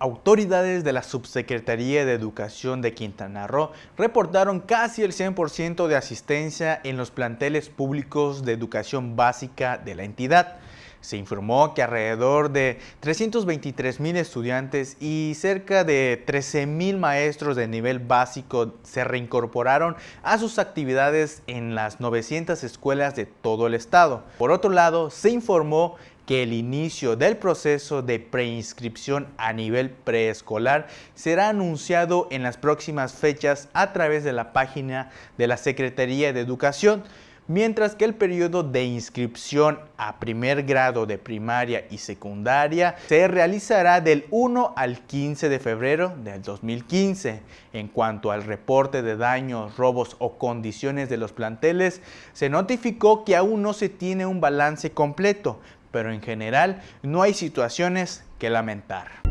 Autoridades de la Subsecretaría de Educación de Quintana Roo reportaron casi el 100% de asistencia en los planteles públicos de educación básica de la entidad. Se informó que alrededor de 323 mil estudiantes y cerca de 13 mil maestros de nivel básico se reincorporaron a sus actividades en las 900 escuelas de todo el estado. Por otro lado, se informó que el inicio del proceso de preinscripción a nivel preescolar será anunciado en las próximas fechas a través de la página de la Secretaría de Educación mientras que el periodo de inscripción a primer grado de primaria y secundaria se realizará del 1 al 15 de febrero del 2015. En cuanto al reporte de daños, robos o condiciones de los planteles, se notificó que aún no se tiene un balance completo, pero en general no hay situaciones que lamentar.